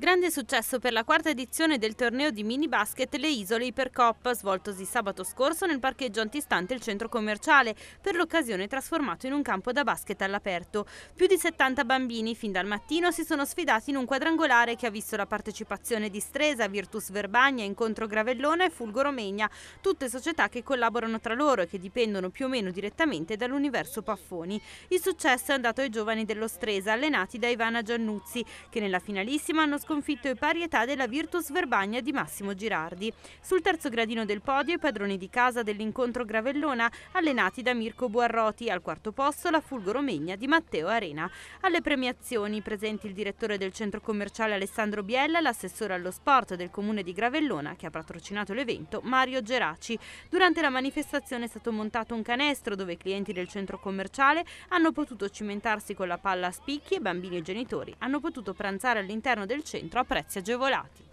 Grande successo per la quarta edizione del torneo di mini basket Le Isole Ipercop, svoltosi sabato scorso nel parcheggio antistante il centro commerciale, per l'occasione trasformato in un campo da basket all'aperto. Più di 70 bambini fin dal mattino si sono sfidati in un quadrangolare che ha visto la partecipazione di Stresa, Virtus Verbagna, Incontro Gravellona e Fulgo Romegna, tutte società che collaborano tra loro e che dipendono più o meno direttamente dall'universo Paffoni. Il successo è andato ai giovani dello Stresa, allenati da Ivana Giannuzzi, che nella finalissima hanno scoperto sconfitto e parietà della Virtus Verbagna di Massimo Girardi. Sul terzo gradino del podio i padroni di casa dell'incontro Gravellona, allenati da Mirko Buarroti, al quarto posto la Fulgo Romegna di Matteo Arena. Alle premiazioni presenti il direttore del centro commerciale Alessandro Biella, l'assessore allo sport del comune di Gravellona, che ha patrocinato l'evento, Mario Geraci. Durante la manifestazione è stato montato un canestro dove i clienti del centro commerciale hanno potuto cimentarsi con la palla a spicchi e bambini e genitori hanno potuto pranzare all'interno del centro centro a prezzi agevolati.